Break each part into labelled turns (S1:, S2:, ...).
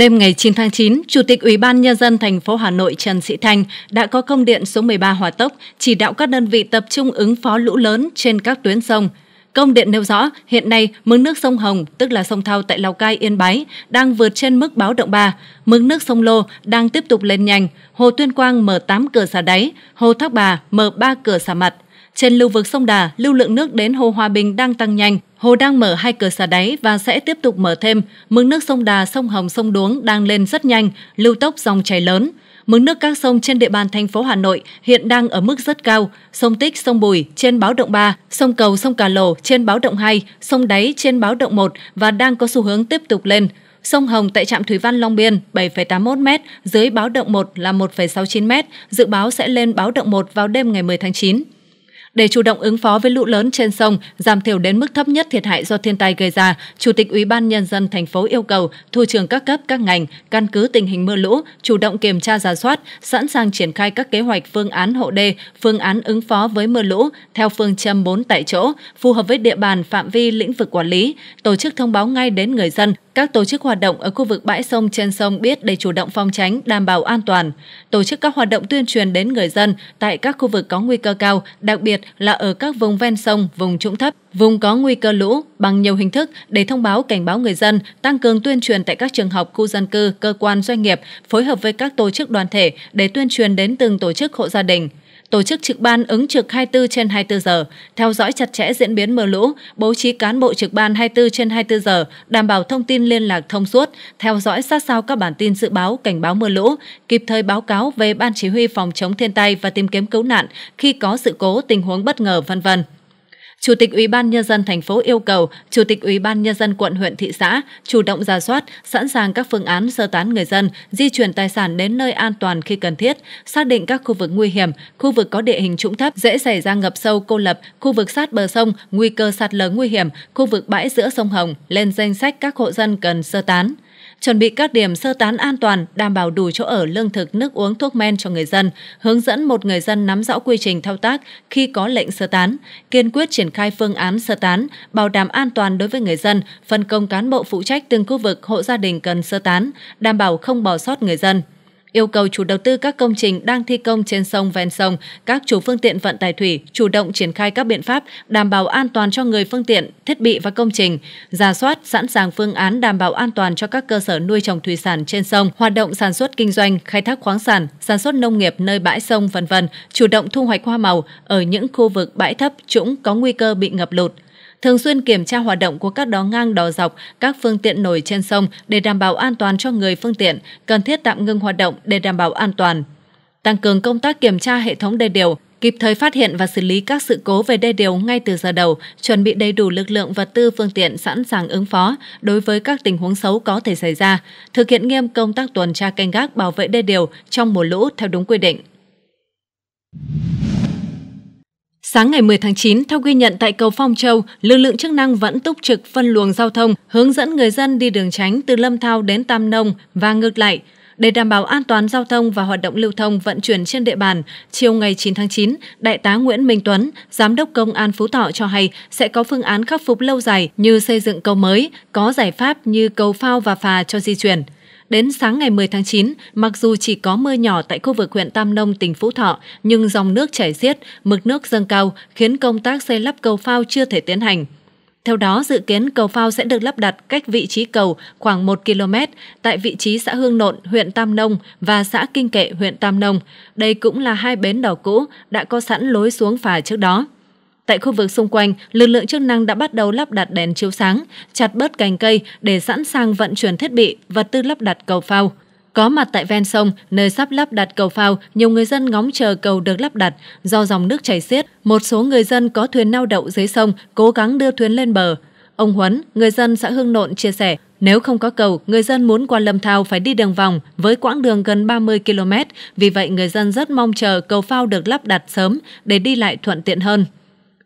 S1: Đêm ngày 9 tháng 9, Chủ tịch Ủy ban Nhân dân thành phố Hà Nội Trần Sĩ Thanh đã có công điện số 13 Hòa Tốc chỉ đạo các đơn vị tập trung ứng phó lũ lớn trên các tuyến sông. Công điện nêu rõ, hiện nay mức nước sông Hồng, tức là sông Thao tại Lào Cai, Yên Bái, đang vượt trên mức báo động 3. Mức nước sông Lô đang tiếp tục lên nhanh. Hồ Tuyên Quang mở 8 cửa xả đáy, Hồ Thác Bà mở 3 cửa xả mặt. Trên lưu vực sông Đà, lưu lượng nước đến Hồ Hòa Bình đang tăng nhanh. Hồ đang mở hai cửa xả đáy và sẽ tiếp tục mở thêm. Mực nước sông Đà, sông Hồng, sông Đuống đang lên rất nhanh, lưu tốc dòng chảy lớn. Mực nước các sông trên địa bàn thành phố Hà Nội hiện đang ở mức rất cao, sông Tích, sông Bùi trên báo động 3, sông Cầu, sông Cà Lồ trên báo động 2, sông Đáy trên báo động 1 và đang có xu hướng tiếp tục lên. Sông Hồng tại trạm Thủy Văn Long Biên 7,81m, dưới báo động 1 là 1,69m, dự báo sẽ lên báo động 1 vào đêm ngày 10 tháng 9. Để chủ động ứng phó với lũ lớn trên sông, giảm thiểu đến mức thấp nhất thiệt hại do thiên tai gây ra, Chủ tịch Ủy ban nhân dân thành phố yêu cầu thủ trưởng các cấp các ngành căn cứ tình hình mưa lũ, chủ động kiểm tra giả soát, sẵn sàng triển khai các kế hoạch phương án hộ đê, phương án ứng phó với mưa lũ theo phương châm 4 tại chỗ, phù hợp với địa bàn phạm vi lĩnh vực quản lý, tổ chức thông báo ngay đến người dân các tổ chức hoạt động ở khu vực bãi sông trên sông biết để chủ động phòng tránh, đảm bảo an toàn, tổ chức các hoạt động tuyên truyền đến người dân tại các khu vực có nguy cơ cao, đặc biệt là ở các vùng ven sông, vùng trũng thấp, vùng có nguy cơ lũ bằng nhiều hình thức để thông báo cảnh báo người dân, tăng cường tuyên truyền tại các trường học, khu dân cư, cơ quan doanh nghiệp, phối hợp với các tổ chức đoàn thể để tuyên truyền đến từng tổ chức hộ gia đình tổ chức trực ban ứng trực 24 trên 24 giờ, theo dõi chặt chẽ diễn biến mưa lũ, bố trí cán bộ trực ban 24 trên 24 giờ, đảm bảo thông tin liên lạc thông suốt, theo dõi sát sao các bản tin dự báo, cảnh báo mưa lũ, kịp thời báo cáo về Ban Chỉ huy Phòng chống thiên tai và tìm kiếm cứu nạn khi có sự cố, tình huống bất ngờ, vân vân. Chủ tịch Ủy ban nhân dân thành phố yêu cầu Chủ tịch Ủy ban nhân dân quận huyện thị xã chủ động ra soát, sẵn sàng các phương án sơ tán người dân, di chuyển tài sản đến nơi an toàn khi cần thiết, xác định các khu vực nguy hiểm, khu vực có địa hình trũng thấp dễ xảy ra ngập sâu cô lập, khu vực sát bờ sông nguy cơ sạt lở nguy hiểm, khu vực bãi giữa sông Hồng lên danh sách các hộ dân cần sơ tán chuẩn bị các điểm sơ tán an toàn, đảm bảo đủ chỗ ở, lương thực, nước uống, thuốc men cho người dân, hướng dẫn một người dân nắm rõ quy trình thao tác khi có lệnh sơ tán, kiên quyết triển khai phương án sơ tán, bảo đảm an toàn đối với người dân, phân công cán bộ phụ trách từng khu vực hộ gia đình cần sơ tán, đảm bảo không bỏ sót người dân yêu cầu chủ đầu tư các công trình đang thi công trên sông ven sông, các chủ phương tiện vận tải thủy chủ động triển khai các biện pháp đảm bảo an toàn cho người phương tiện, thiết bị và công trình, ra soát sẵn sàng phương án đảm bảo an toàn cho các cơ sở nuôi trồng thủy sản trên sông, hoạt động sản xuất kinh doanh, khai thác khoáng sản, sản xuất nông nghiệp nơi bãi sông vân vân, chủ động thu hoạch hoa màu ở những khu vực bãi thấp trũng có nguy cơ bị ngập lụt, thường xuyên kiểm tra hoạt động của các đò ngang đò dọc, các phương tiện nổi trên sông để đảm bảo an toàn cho người phương tiện, cần thiết tạm ngưng hoạt động để đảm bảo an toàn. Tăng cường công tác kiểm tra hệ thống đê điều, kịp thời phát hiện và xử lý các sự cố về đê điều ngay từ giờ đầu, chuẩn bị đầy đủ lực lượng vật tư phương tiện sẵn sàng ứng phó đối với các tình huống xấu có thể xảy ra, thực hiện nghiêm công tác tuần tra canh gác bảo vệ đê điều trong mùa lũ theo đúng quy định. Sáng ngày 10 tháng 9, theo ghi nhận tại cầu Phong Châu, lực lượng chức năng vẫn túc trực phân luồng giao thông, hướng dẫn người dân đi đường tránh từ Lâm Thao đến Tam Nông và ngược lại. Để đảm bảo an toàn giao thông và hoạt động lưu thông vận chuyển trên địa bàn, chiều ngày 9 tháng 9, Đại tá Nguyễn Minh Tuấn, Giám đốc Công an Phú Thọ cho hay sẽ có phương án khắc phục lâu dài như xây dựng cầu mới, có giải pháp như cầu phao và phà cho di chuyển. Đến sáng ngày 10 tháng 9, mặc dù chỉ có mưa nhỏ tại khu vực huyện Tam Nông, tỉnh Phú Thọ, nhưng dòng nước chảy xiết, mực nước dâng cao khiến công tác xây lắp cầu phao chưa thể tiến hành. Theo đó, dự kiến cầu phao sẽ được lắp đặt cách vị trí cầu khoảng 1 km tại vị trí xã Hương Nộn, huyện Tam Nông và xã Kinh Kệ, huyện Tam Nông. Đây cũng là hai bến đỏ cũ đã có sẵn lối xuống phà trước đó. Tại khu vực xung quanh, lực lượng chức năng đã bắt đầu lắp đặt đèn chiếu sáng, chặt bớt cành cây để sẵn sàng vận chuyển thiết bị, vật tư lắp đặt cầu phao. Có mặt tại ven sông, nơi sắp lắp đặt cầu phao, nhiều người dân ngóng chờ cầu được lắp đặt. Do dòng nước chảy xiết, một số người dân có thuyền neo đậu dưới sông, cố gắng đưa thuyền lên bờ. Ông Huấn, người dân xã Hương Nộn chia sẻ, nếu không có cầu, người dân muốn qua Lâm Thao phải đi đường vòng với quãng đường gần 30 km. Vì vậy, người dân rất mong chờ cầu phao được lắp đặt sớm để đi lại thuận tiện hơn.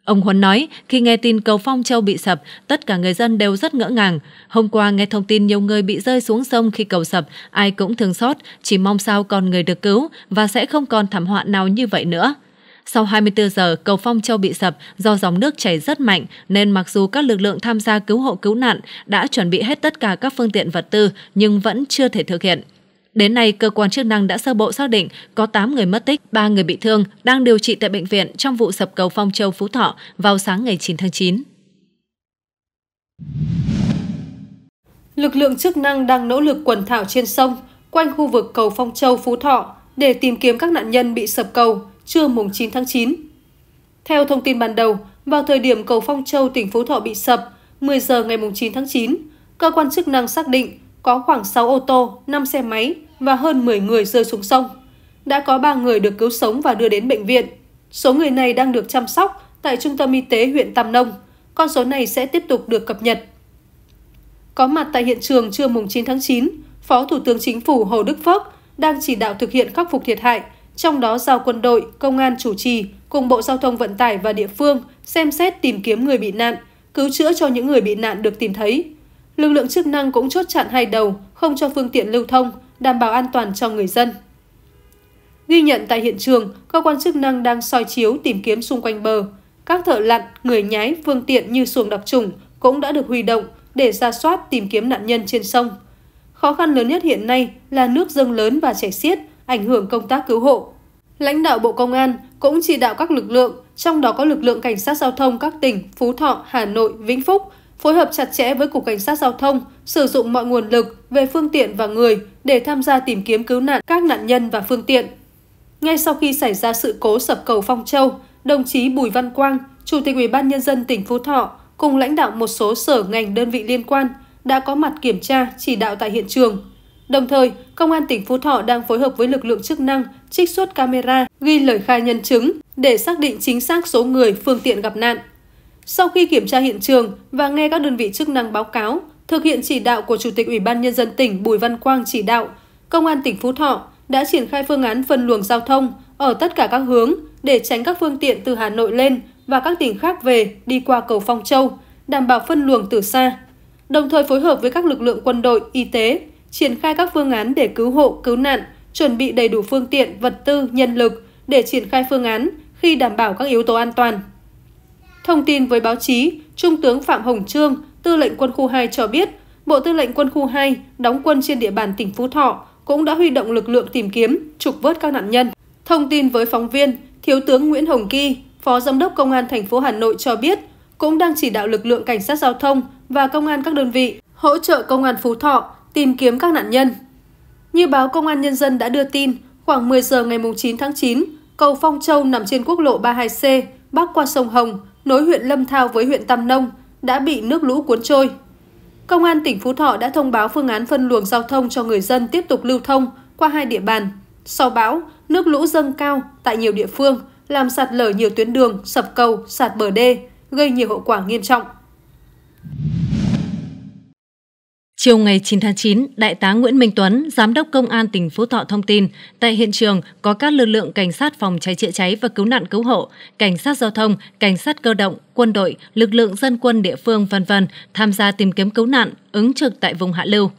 S1: Ông Huấn nói, khi nghe tin cầu Phong Châu bị sập, tất cả người dân đều rất ngỡ ngàng. Hôm qua nghe thông tin nhiều người bị rơi xuống sông khi cầu sập, ai cũng thương xót, chỉ mong sao còn người được cứu và sẽ không còn thảm họa nào như vậy nữa. Sau 24 giờ, cầu Phong Châu bị sập do dòng nước chảy rất mạnh nên mặc dù các lực lượng tham gia cứu hộ cứu nạn đã chuẩn bị hết tất cả các phương tiện vật tư nhưng vẫn chưa thể thực hiện. Đến nay, cơ quan chức năng đã sơ bộ xác định có 8 người mất tích, 3 người bị thương đang điều trị tại bệnh viện trong vụ sập cầu Phong Châu Phú Thọ vào sáng ngày 9 tháng 9.
S2: Lực lượng chức năng đang nỗ lực quần thảo trên sông quanh khu vực cầu Phong Châu Phú Thọ để tìm kiếm các nạn nhân bị sập cầu trưa mùng 9 tháng 9. Theo thông tin ban đầu, vào thời điểm cầu Phong Châu tỉnh Phú Thọ bị sập, 10 giờ ngày mùng 9 tháng 9, cơ quan chức năng xác định có khoảng 6 ô tô, 5 xe máy và hơn 10 người rơi xuống sông. Đã có 3 người được cứu sống và đưa đến bệnh viện. Số người này đang được chăm sóc tại Trung tâm Y tế huyện Tam Nông. Con số này sẽ tiếp tục được cập nhật. Có mặt tại hiện trường trưa mùng 9 tháng 9, Phó Thủ tướng Chính phủ Hồ Đức Phước đang chỉ đạo thực hiện khắc phục thiệt hại, trong đó giao quân đội, công an chủ trì cùng Bộ Giao thông Vận tải và địa phương xem xét tìm kiếm người bị nạn, cứu chữa cho những người bị nạn được tìm thấy. Lực lượng chức năng cũng chốt chặn hai đầu, không cho phương tiện lưu thông, đảm bảo an toàn cho người dân. Ghi nhận tại hiện trường, cơ quan chức năng đang soi chiếu tìm kiếm xung quanh bờ. Các thợ lặn, người nhái, phương tiện như xuồng đặc trùng cũng đã được huy động để ra soát tìm kiếm nạn nhân trên sông. Khó khăn lớn nhất hiện nay là nước dâng lớn và chảy xiết, ảnh hưởng công tác cứu hộ. Lãnh đạo Bộ Công an cũng chỉ đạo các lực lượng, trong đó có lực lượng cảnh sát giao thông các tỉnh Phú Thọ, Hà Nội, Vĩnh Phúc – phối hợp chặt chẽ với Cục Cảnh sát Giao thông, sử dụng mọi nguồn lực về phương tiện và người để tham gia tìm kiếm cứu nạn các nạn nhân và phương tiện. Ngay sau khi xảy ra sự cố sập cầu Phong Châu, đồng chí Bùi Văn Quang, Chủ tịch Ủy ban nhân dân tỉnh Phú Thọ cùng lãnh đạo một số sở ngành đơn vị liên quan đã có mặt kiểm tra, chỉ đạo tại hiện trường. Đồng thời, Công an tỉnh Phú Thọ đang phối hợp với lực lượng chức năng trích xuất camera, ghi lời khai nhân chứng để xác định chính xác số người, phương tiện gặp nạn. Sau khi kiểm tra hiện trường và nghe các đơn vị chức năng báo cáo, thực hiện chỉ đạo của Chủ tịch Ủy ban Nhân dân tỉnh Bùi Văn Quang chỉ đạo, Công an tỉnh Phú Thọ đã triển khai phương án phân luồng giao thông ở tất cả các hướng để tránh các phương tiện từ Hà Nội lên và các tỉnh khác về đi qua cầu Phong Châu, đảm bảo phân luồng từ xa. Đồng thời phối hợp với các lực lượng quân đội, y tế, triển khai các phương án để cứu hộ, cứu nạn, chuẩn bị đầy đủ phương tiện, vật tư, nhân lực để triển khai phương án khi đảm bảo các yếu tố an toàn. Thông tin với báo chí, Trung tướng Phạm Hồng Trương, Tư lệnh Quân khu 2 cho biết, Bộ Tư lệnh Quân khu 2 đóng quân trên địa bàn tỉnh Phú Thọ cũng đã huy động lực lượng tìm kiếm, trục vớt các nạn nhân. Thông tin với phóng viên, Thiếu tướng Nguyễn Hồng Kỳ, Phó Giám đốc Công an thành phố Hà Nội cho biết, cũng đang chỉ đạo lực lượng cảnh sát giao thông và công an các đơn vị hỗ trợ công an Phú Thọ tìm kiếm các nạn nhân. Như báo Công an Nhân dân đã đưa tin, khoảng 10 giờ ngày 9 tháng 9, cầu Phong Châu nằm trên quốc lộ 32C, bắc qua sông Hồng, nối huyện Lâm Thao với huyện Tam Nông đã bị nước lũ cuốn trôi. Công an tỉnh Phú Thọ đã thông báo phương án phân luồng giao thông cho người dân tiếp tục lưu thông qua hai địa bàn. Sau bão, nước lũ dâng cao tại nhiều địa phương, làm sạt lở nhiều tuyến đường, sập cầu, sạt bờ đê, gây nhiều hậu quả nghiêm trọng.
S1: Chiều ngày 9 tháng 9, Đại tá Nguyễn Minh Tuấn, Giám đốc Công an tỉnh Phú Thọ thông tin, tại hiện trường có các lực lượng cảnh sát phòng cháy chữa cháy và cứu nạn cứu hộ, cảnh sát giao thông, cảnh sát cơ động, quân đội, lực lượng dân quân địa phương v.v. tham gia tìm kiếm cứu nạn, ứng trực tại vùng hạ lưu.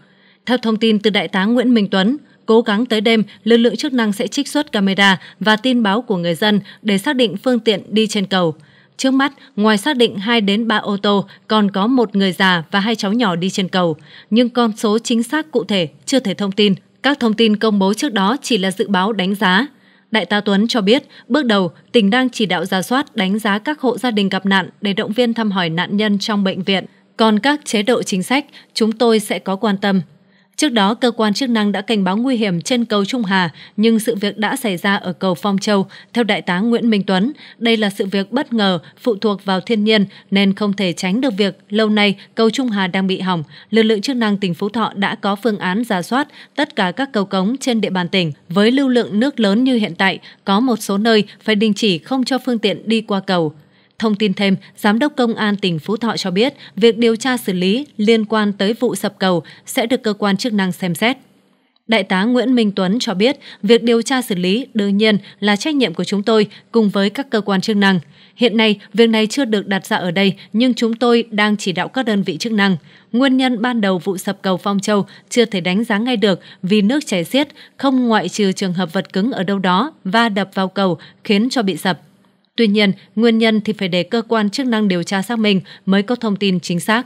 S1: Theo thông tin từ Đại tá Nguyễn Minh Tuấn, cố gắng tới đêm, lực lượng chức năng sẽ trích xuất camera và tin báo của người dân để xác định phương tiện đi trên cầu. Trước mắt, ngoài xác định 2 đến 3 ô tô, còn có một người già và hai cháu nhỏ đi trên cầu, nhưng con số chính xác cụ thể chưa thể thông tin. Các thông tin công bố trước đó chỉ là dự báo đánh giá. Đại tá Tuấn cho biết, bước đầu, tỉnh đang chỉ đạo ra soát đánh giá các hộ gia đình gặp nạn để động viên thăm hỏi nạn nhân trong bệnh viện. Còn các chế độ chính sách, chúng tôi sẽ có quan tâm. Trước đó, cơ quan chức năng đã cảnh báo nguy hiểm trên cầu Trung Hà, nhưng sự việc đã xảy ra ở cầu Phong Châu. Theo Đại tá Nguyễn Minh Tuấn, đây là sự việc bất ngờ, phụ thuộc vào thiên nhiên, nên không thể tránh được việc lâu nay cầu Trung Hà đang bị hỏng. Lực lượng chức năng tỉnh Phú Thọ đã có phương án giả soát tất cả các cầu cống trên địa bàn tỉnh. Với lưu lượng nước lớn như hiện tại, có một số nơi phải đình chỉ không cho phương tiện đi qua cầu. Thông tin thêm, Giám đốc Công an tỉnh Phú Thọ cho biết, việc điều tra xử lý liên quan tới vụ sập cầu sẽ được cơ quan chức năng xem xét. Đại tá Nguyễn Minh Tuấn cho biết, việc điều tra xử lý đương nhiên là trách nhiệm của chúng tôi cùng với các cơ quan chức năng. Hiện nay, việc này chưa được đặt ra ở đây, nhưng chúng tôi đang chỉ đạo các đơn vị chức năng. Nguyên nhân ban đầu vụ sập cầu Phong Châu chưa thể đánh giá ngay được vì nước chảy xiết, không ngoại trừ trường hợp vật cứng ở đâu đó va đập vào cầu khiến cho bị sập. Tuy nhiên, nguyên nhân thì phải để cơ quan chức năng điều tra xác minh mới có thông tin chính xác.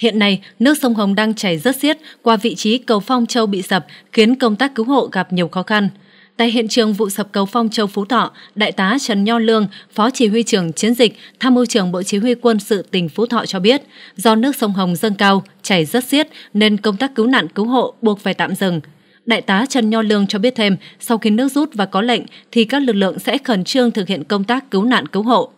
S1: Hiện nay, nước sông Hồng đang chảy rất xiết qua vị trí cầu Phong Châu bị sập khiến công tác cứu hộ gặp nhiều khó khăn. Tại hiện trường vụ sập cầu Phong Châu Phú Thọ, Đại tá Trần Nho Lương, Phó Chỉ huy trưởng chiến dịch, Tham mưu trưởng Bộ Chỉ huy quân sự tỉnh Phú Thọ cho biết, do nước sông Hồng dâng cao, chảy rất xiết nên công tác cứu nạn cứu hộ buộc phải tạm dừng. Đại tá Trần Nho Lương cho biết thêm, sau khi nước rút và có lệnh thì các lực lượng sẽ khẩn trương thực hiện công tác cứu nạn cứu hộ.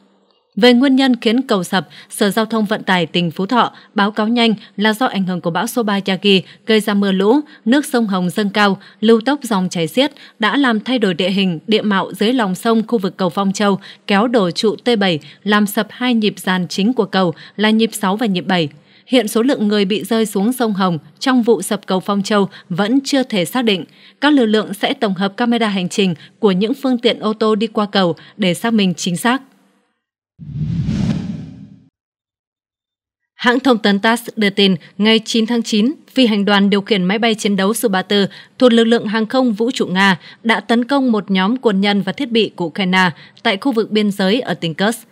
S1: Về nguyên nhân khiến cầu sập, Sở Giao thông Vận tải tỉnh Phú Thọ báo cáo nhanh là do ảnh hưởng của bão số 3 Yagi gây ra mưa lũ, nước sông Hồng dâng cao, lưu tốc dòng chảy xiết đã làm thay đổi địa hình, địa mạo dưới lòng sông khu vực cầu Phong Châu, kéo đổ trụ T7, làm sập hai nhịp dàn chính của cầu là nhịp 6 và nhịp 7 hiện số lượng người bị rơi xuống sông Hồng trong vụ sập cầu Phong Châu vẫn chưa thể xác định. Các lực lượng sẽ tổng hợp camera hành trình của những phương tiện ô tô đi qua cầu để xác minh chính xác. Hãng thông tấn TASS đưa tin, ngày 9 tháng 9, phi hành đoàn điều khiển máy bay chiến đấu Su-34 thuộc lực lượng hàng không vũ trụ Nga đã tấn công một nhóm quân nhân và thiết bị của Ukraine tại khu vực biên giới ở tỉnh Kursk.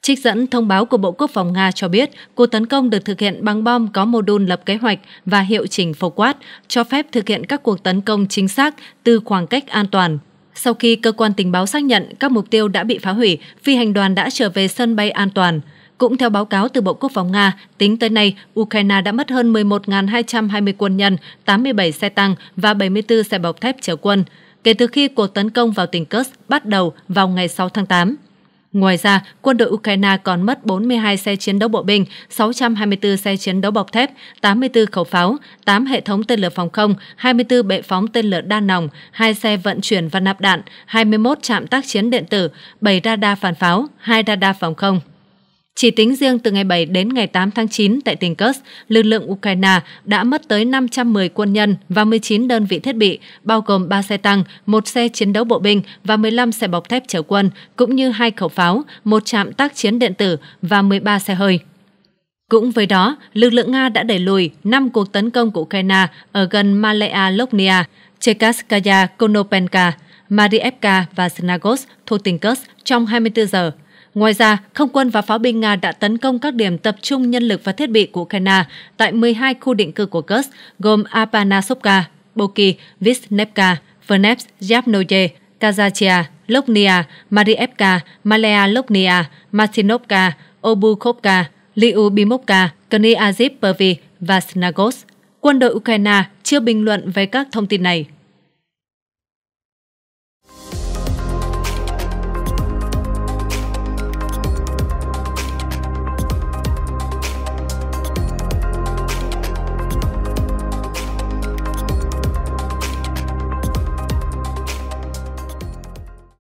S1: Trích dẫn thông báo của Bộ Quốc phòng Nga cho biết, cuộc tấn công được thực hiện bằng bom có mô đun lập kế hoạch và hiệu chỉnh phổ quát, cho phép thực hiện các cuộc tấn công chính xác từ khoảng cách an toàn. Sau khi cơ quan tình báo xác nhận các mục tiêu đã bị phá hủy, phi hành đoàn đã trở về sân bay an toàn. Cũng theo báo cáo từ Bộ Quốc phòng Nga, tính tới nay, Ukraine đã mất hơn 11.220 quân nhân, 87 xe tăng và 74 xe bọc thép chở quân kể từ khi cuộc tấn công vào tỉnh Kursk bắt đầu vào ngày 6 tháng 8. Ngoài ra, quân đội Ukraine còn mất 42 xe chiến đấu bộ binh, 624 xe chiến đấu bọc thép, 84 khẩu pháo, 8 hệ thống tên lửa phòng không, 24 bệ phóng tên lửa đa nòng, 2 xe vận chuyển và nạp đạn, 21 trạm tác chiến điện tử, 7 radar phản pháo, 2 radar phòng không. Chỉ tính riêng từ ngày 7 đến ngày 8 tháng 9 tại tỉnh Kursk, lực lượng Ukraine đã mất tới 510 quân nhân và 19 đơn vị thiết bị, bao gồm 3 xe tăng, một xe chiến đấu bộ binh và 15 xe bọc thép chở quân, cũng như hai khẩu pháo, một trạm tác chiến điện tử và 13 xe hơi. Cũng với đó, lực lượng Nga đã đẩy lùi 5 cuộc tấn công của Ukraine ở gần Malaya Loknia, Chekaskaya Konopenka, Marievka và Snagos thuộc tỉnh Kursk trong 24 giờ – Ngoài ra, không quân và pháo binh Nga đã tấn công các điểm tập trung nhân lực và thiết bị của Ukraine tại 12 khu định cư của Kursk, gồm Apanasovka, Boki, Visnevka, Verneps, Yavnoye, Kazachia, Loknia, Marievka, Malea Loknia, Martinovka, Obukhovka, Liubimovka, Kniazip Pervi và Snagos. Quân đội Ukraine chưa bình luận về các thông tin này.